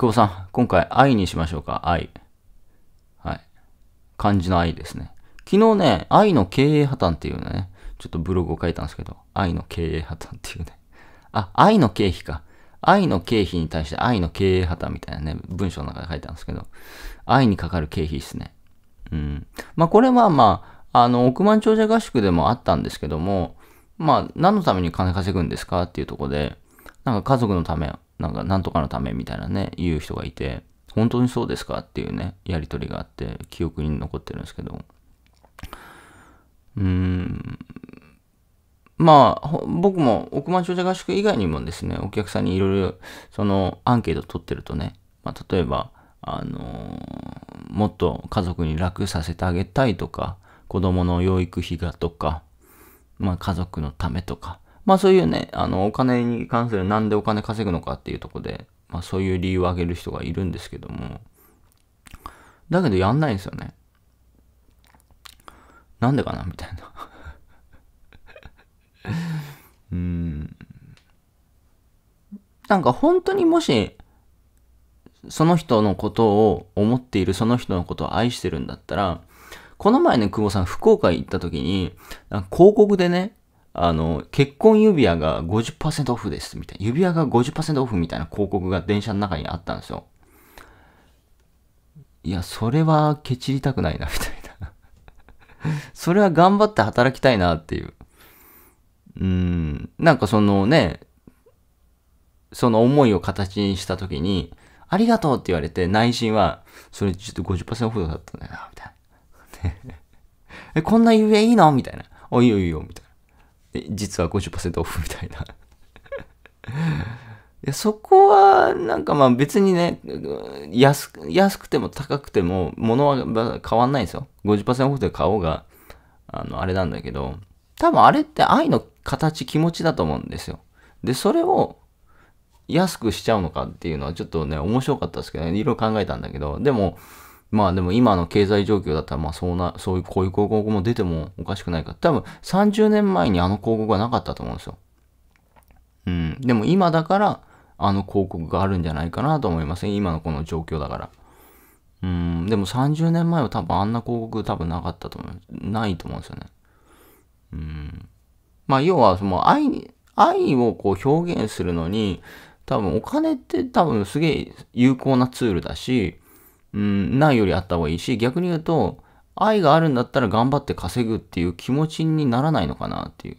久保さん、今回愛にしましょうか。愛。はい。漢字の愛ですね。昨日ね、愛の経営破綻っていうね、ちょっとブログを書いたんですけど、愛の経営破綻っていうね。あ、愛の経費か。愛の経費に対して愛の経営破綻みたいなね、文章の中で書いたんですけど、愛にかかる経費ですね。うん。まあこれはまあ、あの、億万長者合宿でもあったんですけども、まあ何のために金稼ぐんですかっていうとこで、なんか家族のため、なんか、なんとかのためみたいなね、言う人がいて、本当にそうですかっていうね、やりとりがあって、記憶に残ってるんですけど、うーん、まあ、僕も億万長者合宿以外にもですね、お客さんにいろいろ、その、アンケート取ってるとね、まあ、例えば、あのー、もっと家族に楽させてあげたいとか、子供の養育費がとか、まあ、家族のためとか、まあそういうね、あの、お金に関するなんでお金稼ぐのかっていうとこで、まあそういう理由を挙げる人がいるんですけども、だけどやんないんですよね。なんでかなみたいな うん。なんか本当にもし、その人のことを思っている、その人のことを愛してるんだったら、この前ね、久保さん、福岡行った時に、広告でね、あの、結婚指輪が50%オフです、みたいな。指輪が50%オフみたいな広告が電車の中にあったんですよ。いや、それはケチりたくないな、みたいな。それは頑張って働きたいなっていう。うん、なんかそのね、その思いを形にしたときに、ありがとうって言われて、内心は、それちょっと50%オフだったんだよな、みたいな。え、こんな指輪いいのみたいな。おいよいよ、みたいな。実は50%オフみたいないそこは、なんかまあ別にね、安安くても高くても、物は変わんないんですよ。50%オフで買おうが、あの、あれなんだけど、多分あれって愛の形、気持ちだと思うんですよ。で、それを安くしちゃうのかっていうのはちょっとね、面白かったですけどね、いろいろ考えたんだけど、でも、まあでも今の経済状況だったら、まあそうな、そういう、こういう広告も出てもおかしくないか多分30年前にあの広告はなかったと思うんですよ。うん。でも今だから、あの広告があるんじゃないかなと思いますね。今のこの状況だから。うん。でも30年前は多分あんな広告多分なかったと思う。ないと思うんですよね。うん。まあ要は、その愛に、愛をこう表現するのに、多分お金って多分すげえ有効なツールだし、うん、ないよりあった方がいいし、逆に言うと、愛があるんだったら頑張って稼ぐっていう気持ちにならないのかなっていう。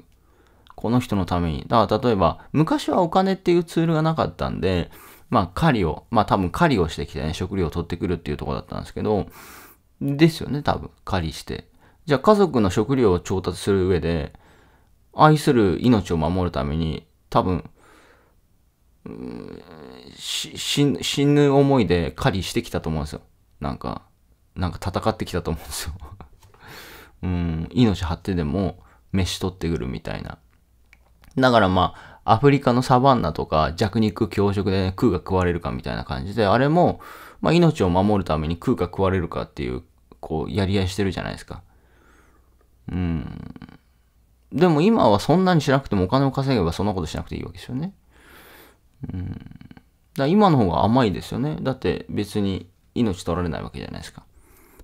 この人のために。だから例えば、昔はお金っていうツールがなかったんで、まあ狩りを、まあ多分狩りをしてきてね、食料を取ってくるっていうとこだったんですけど、ですよね、多分。狩りして。じゃあ家族の食料を調達する上で、愛する命を守るために、多分死ぬ思いで狩りしてきたと思うんですよ。なんか、なんか戦ってきたと思うんですよ。うん、命張ってでも飯取ってくるみたいな。だからまあ、アフリカのサバンナとか弱肉強食で、ね、空が食われるかみたいな感じで、あれも、まあ、命を守るために空が食われるかっていう、こう、やり合いしてるじゃないですか。うん。でも今はそんなにしなくてもお金を稼げばそんなことしなくていいわけですよね。うん。だ今の方が甘いですよね。だって別に命取られないわけじゃないですか。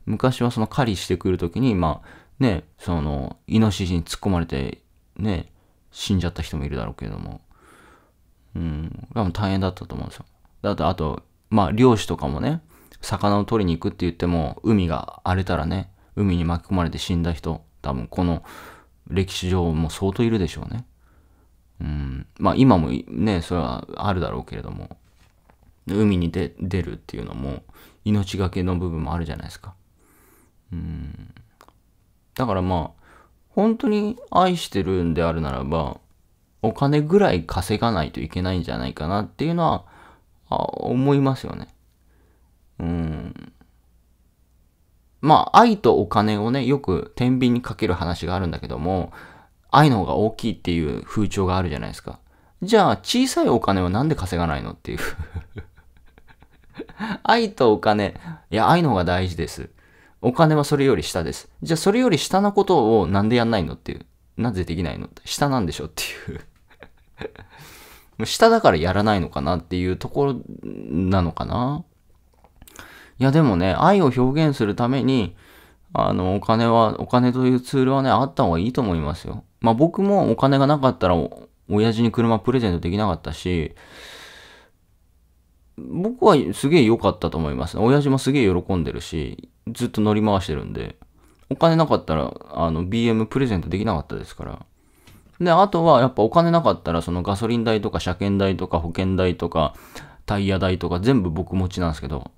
昔はその狩りしてくる時に、まあね、その、イノシシに突っ込まれて、ね、死んじゃった人もいるだろうけども、うん、多分大変だったと思うんですよ。だってあと、まあ漁師とかもね、魚を取りに行くって言っても、海が荒れたらね、海に巻き込まれて死んだ人、多分この歴史上も相当いるでしょうね。うん、まあ今もね、それはあるだろうけれども、海に出るっていうのも命がけの部分もあるじゃないですか。うん。だからまあ、本当に愛してるんであるならば、お金ぐらい稼がないといけないんじゃないかなっていうのは、あ思いますよね。うん。まあ、愛とお金をね、よく天秤にかける話があるんだけども、愛の方が大きいっていう風潮があるじゃないですか。じゃあ、小さいお金はなんで稼がないのっていう 愛とお金、いや、愛の方が大事です。お金はそれより下です。じゃあ、それより下のことをなんでやんないのっていう。なぜできないの下なんでしょっていう下だからやらないのかなっていうところなのかな。いや、でもね、愛を表現するために、あの、お金は、お金というツールはね、あった方がいいと思いますよ。まあ僕もお金がなかったら、親父に車プレゼントできなかったし、僕はすげえ良かったと思います。親父もすげえ喜んでるし、ずっと乗り回してるんで、お金なかったら、あの、BM プレゼントできなかったですから。で、あとは、やっぱお金なかったら、そのガソリン代とか車検代とか保険代とか、タイヤ代とか全部僕持ちなんですけど、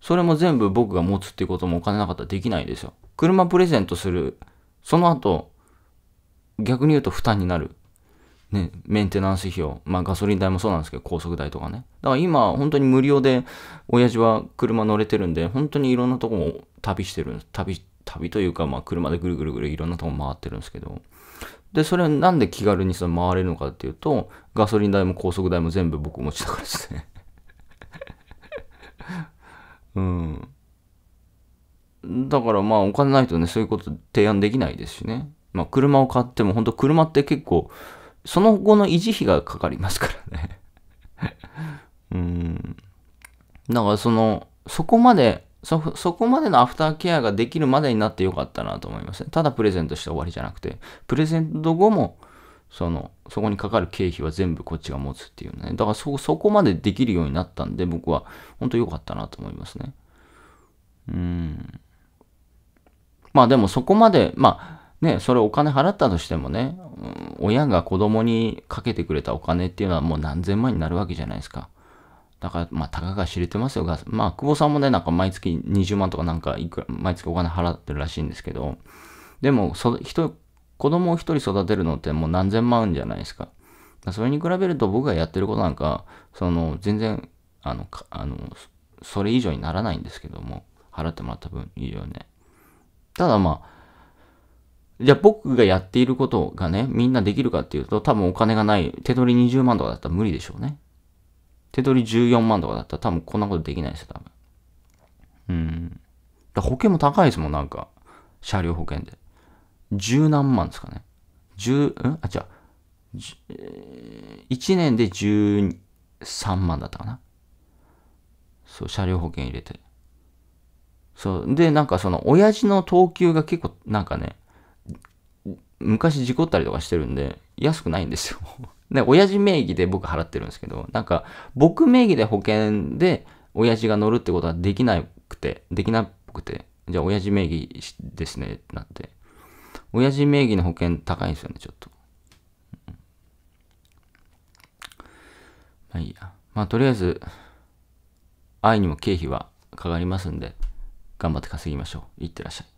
それも全部僕が持つっていうこともお金なかったらできないですよ。車プレゼントする。その後、逆に言うと負担になる。ね、メンテナンス費用。まあガソリン代もそうなんですけど、高速代とかね。だから今、本当に無料で、親父は車乗れてるんで、本当にいろんなとこも旅してるんです。旅、旅というか、まあ車でぐるぐるぐるいろんなとこ回ってるんですけど。で、それはなんで気軽にその回れるのかっていうと、ガソリン代も高速代も全部僕持ちだからですね。うんだからまあお金ないとねそういうこと提案できないですしねまあ車を買っても本当車って結構その後の維持費がかかりますからね うんだからそのそこまでそこまでのアフターケアができるまでになってよかったなと思いますねただプレゼントして終わりじゃなくてプレゼント後もその、そこにかかる経費は全部こっちが持つっていうね。だからそ、そこまでできるようになったんで、僕は、本当良かったなと思いますね。うん。まあでもそこまで、まあ、ね、それお金払ったとしてもね、うん、親が子供にかけてくれたお金っていうのはもう何千万になるわけじゃないですか。だから、まあ、たかが知れてますよが、まあ、久保さんもね、なんか毎月20万とかなんかいくら、毎月お金払ってるらしいんですけど、でも、そ人、子供を一人育てるのってもう何千万じゃないですか。それに比べると僕がやってることなんか、その、全然、あの、あの、それ以上にならないんですけども、払ってもらった分以上ね。ただまあ、じゃあ僕がやっていることがね、みんなできるかっていうと、多分お金がない、手取り20万とかだったら無理でしょうね。手取り14万とかだったら多分こんなことできないですよ、多分。うん。だ保険も高いですもん、なんか。車両保険で。十何万ですかね。十、うんあ、違う。一年で十三万だったかな。そう、車両保険入れて。そう。で、なんかその、親父の等級が結構、なんかね、昔事故ったりとかしてるんで、安くないんですよ。ね親父名義で僕払ってるんですけど、なんか、僕名義で保険で、親父が乗るってことはできなくて、できなくて、じゃあ親父名義ですね、ってなって。親父名義の保険高いんですよね、ちょっと。まあいいや。まあとりあえず、愛にも経費はかかりますんで、頑張って稼ぎましょう。いってらっしゃい。